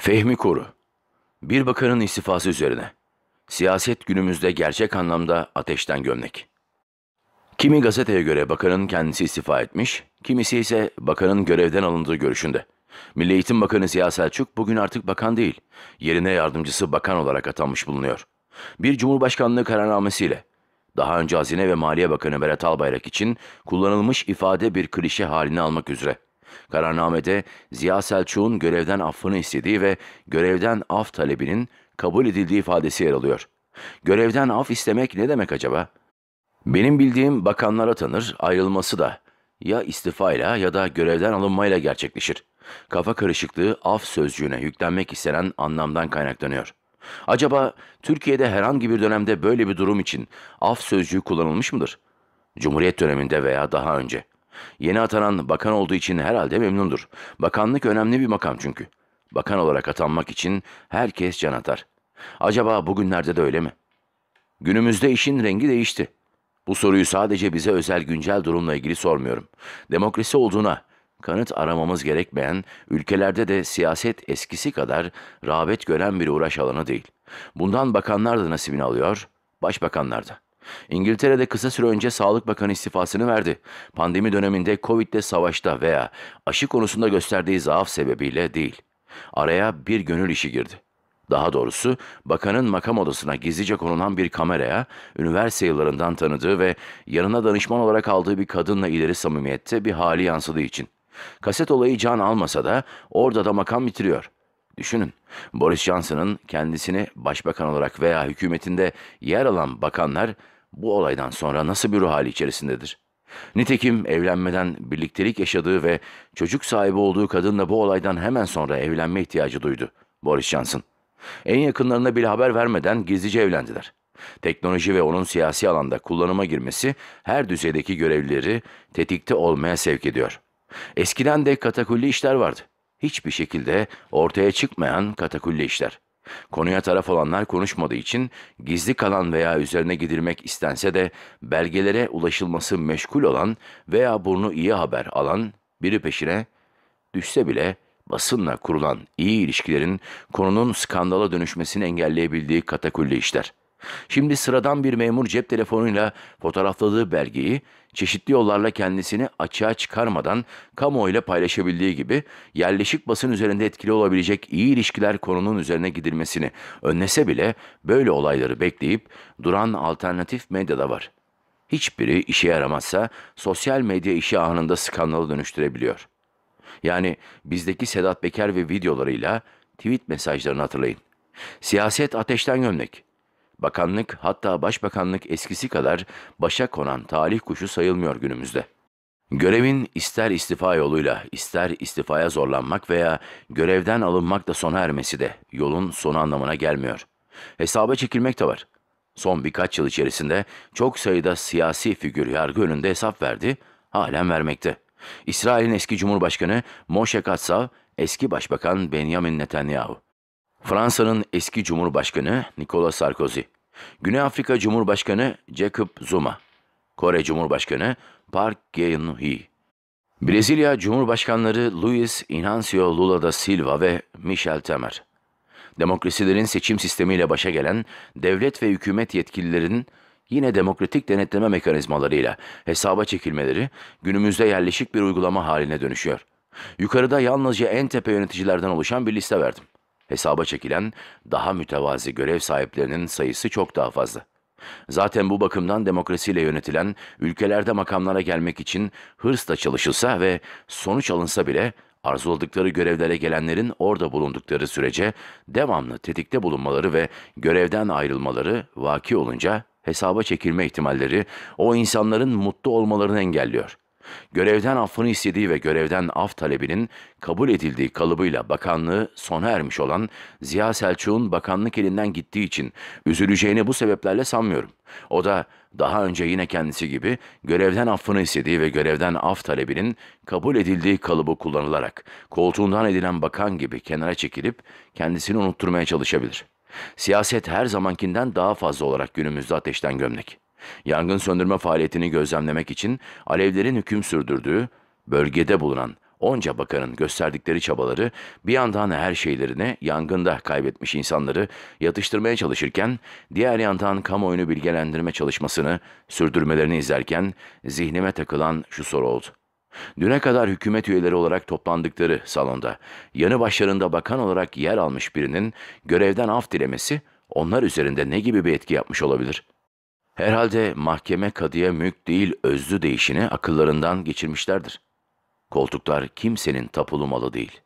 Fehmi Koru Bir bakanın istifası üzerine. Siyaset günümüzde gerçek anlamda ateşten gömlek. Kimi gazeteye göre bakanın kendisi istifa etmiş, kimisi ise bakanın görevden alındığı görüşünde. Milli Eğitim Bakanı Ziya Selçuk bugün artık bakan değil, yerine yardımcısı bakan olarak atanmış bulunuyor. Bir Cumhurbaşkanlığı kararnamesiyle daha önce Hazine ve Maliye Bakanı Berat Albayrak için kullanılmış ifade bir klişe haline almak üzere Kararnamede Ziya Selçuk'un görevden affını istediği ve görevden af talebinin kabul edildiği ifadesi yer alıyor. Görevden af istemek ne demek acaba? Benim bildiğim bakanlara tanır, ayrılması da ya istifayla ya da görevden alınmayla gerçekleşir. Kafa karışıklığı af sözcüğüne yüklenmek istenen anlamdan kaynaklanıyor. Acaba Türkiye'de herhangi bir dönemde böyle bir durum için af sözcüğü kullanılmış mıdır? Cumhuriyet döneminde veya daha önce. Yeni atanan bakan olduğu için herhalde memnundur. Bakanlık önemli bir makam çünkü. Bakan olarak atanmak için herkes can atar. Acaba bugünlerde de öyle mi? Günümüzde işin rengi değişti. Bu soruyu sadece bize özel güncel durumla ilgili sormuyorum. Demokrasi olduğuna kanıt aramamız gerekmeyen, ülkelerde de siyaset eskisi kadar rağbet gören bir uğraş alanı değil. Bundan bakanlar da nasibini alıyor, başbakanlar da. İngiltere'de kısa süre önce Sağlık Bakanı istifasını verdi. Pandemi döneminde Covid'de savaşta veya aşı konusunda gösterdiği zaaf sebebiyle değil. Araya bir gönül işi girdi. Daha doğrusu bakanın makam odasına gizlice konulan bir kameraya üniversite yıllarından tanıdığı ve yanına danışman olarak aldığı bir kadınla ileri samimiyette bir hali yansıdığı için. Kaset olayı can almasa da orada da makam bitiriyor. Düşünün, Boris Johnson'ın kendisini başbakan olarak veya hükümetinde yer alan bakanlar bu olaydan sonra nasıl bir ruh hali içerisindedir? Nitekim evlenmeden birliktelik yaşadığı ve çocuk sahibi olduğu kadınla bu olaydan hemen sonra evlenme ihtiyacı duydu Boris Johnson. En yakınlarına bile haber vermeden gizlice evlendiler. Teknoloji ve onun siyasi alanda kullanıma girmesi her düzeydeki görevlileri tetikte olmaya sevk ediyor. Eskiden de katakulli işler vardı. Hiçbir şekilde ortaya çıkmayan katakulli işler. Konuya taraf olanlar konuşmadığı için gizli kalan veya üzerine gidilmek istense de belgelere ulaşılması meşgul olan veya burnu iyi haber alan biri peşine düşse bile basınla kurulan iyi ilişkilerin konunun skandala dönüşmesini engelleyebildiği katakulli işler. Şimdi sıradan bir memur cep telefonuyla fotoğrafladığı belgeyi çeşitli yollarla kendisini açığa çıkarmadan kamuoyuyla paylaşabildiği gibi yerleşik basın üzerinde etkili olabilecek iyi ilişkiler konunun üzerine gidilmesini önlese bile böyle olayları bekleyip duran alternatif medyada var. Hiçbiri işe yaramazsa sosyal medya işi anında skandalı dönüştürebiliyor. Yani bizdeki Sedat Peker ve videolarıyla tweet mesajlarını hatırlayın. Siyaset ateşten gömlek. Bakanlık hatta başbakanlık eskisi kadar başa konan talih kuşu sayılmıyor günümüzde. Görevin ister istifa yoluyla, ister istifaya zorlanmak veya görevden alınmak da sona ermesi de yolun sonu anlamına gelmiyor. Hesaba çekilmek de var. Son birkaç yıl içerisinde çok sayıda siyasi figür yargı önünde hesap verdi, halen vermekte. İsrail'in eski Cumhurbaşkanı Moshe Katsav, eski Başbakan Benjamin Netanyahu. Fransa'nın eski Cumhurbaşkanı Nicolas Sarkozy, Güney Afrika Cumhurbaşkanı Jacob Zuma, Kore Cumhurbaşkanı Park Geun-hye, Brezilya Cumhurbaşkanları Luiz Inácio Lula da Silva ve Michel Temer. Demokrasilerin seçim sistemiyle başa gelen devlet ve hükümet yetkililerinin yine demokratik denetleme mekanizmalarıyla hesaba çekilmeleri günümüzde yerleşik bir uygulama haline dönüşüyor. Yukarıda yalnızca en tepe yöneticilerden oluşan bir liste verdim. Hesaba çekilen daha mütevazi görev sahiplerinin sayısı çok daha fazla. Zaten bu bakımdan demokrasiyle yönetilen ülkelerde makamlara gelmek için hırsla çalışılsa ve sonuç alınsa bile arzuladıkları görevlere gelenlerin orada bulundukları sürece devamlı tetikte bulunmaları ve görevden ayrılmaları vaki olunca hesaba çekilme ihtimalleri o insanların mutlu olmalarını engelliyor.'' görevden affını istediği ve görevden af talebinin kabul edildiği kalıbıyla bakanlığı sona ermiş olan Ziya Selçuk'un bakanlık elinden gittiği için üzüleceğini bu sebeplerle sanmıyorum. O da daha önce yine kendisi gibi görevden affını istediği ve görevden af talebinin kabul edildiği kalıbı kullanılarak koltuğundan edilen bakan gibi kenara çekilip kendisini unutturmaya çalışabilir. Siyaset her zamankinden daha fazla olarak günümüzde ateşten gömlek. Yangın söndürme faaliyetini gözlemlemek için alevlerin hüküm sürdürdüğü bölgede bulunan onca bakanın gösterdikleri çabaları bir yandan her şeylerini yangında kaybetmiş insanları yatıştırmaya çalışırken diğer yandan kamuoyunu bilgilendirme çalışmasını sürdürmelerini izlerken zihnime takılan şu soru oldu. Düne kadar hükümet üyeleri olarak toplandıkları salonda yanı başlarında bakan olarak yer almış birinin görevden af dilemesi onlar üzerinde ne gibi bir etki yapmış olabilir?'' Herhalde mahkeme kadıya mülk değil özlü değişini akıllarından geçirmişlerdir. Koltuklar kimsenin tapulu malı değil.